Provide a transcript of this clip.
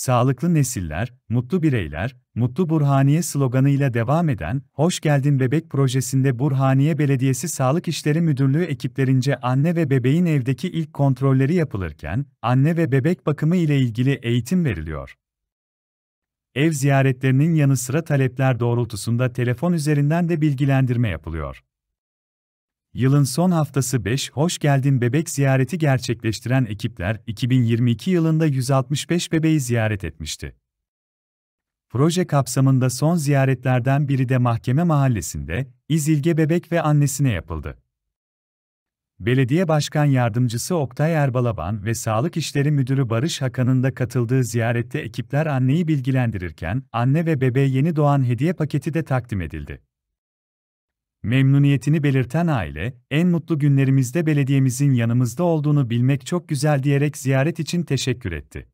sağlıklı nesiller, mutlu bireyler, mutlu Burhaniye sloganıyla devam eden Hoş Geldin Bebek projesinde Burhaniye Belediyesi Sağlık İşleri Müdürlüğü ekiplerince anne ve bebeğin evdeki ilk kontrolleri yapılırken, anne ve bebek bakımı ile ilgili eğitim veriliyor. Ev ziyaretlerinin yanı sıra talepler doğrultusunda telefon üzerinden de bilgilendirme yapılıyor. Yılın son haftası 5 Hoş Geldin Bebek ziyareti gerçekleştiren ekipler 2022 yılında 165 bebeği ziyaret etmişti. Proje kapsamında son ziyaretlerden biri de Mahkeme Mahallesi'nde İzilge Bebek ve annesine yapıldı. Belediye Başkan Yardımcısı Oktay Erbalaban ve Sağlık İşleri Müdürü Barış Hakan'ın da katıldığı ziyarette ekipler anneyi bilgilendirirken anne ve bebeğe yeni doğan hediye paketi de takdim edildi. Memnuniyetini belirten aile, en mutlu günlerimizde belediyemizin yanımızda olduğunu bilmek çok güzel diyerek ziyaret için teşekkür etti.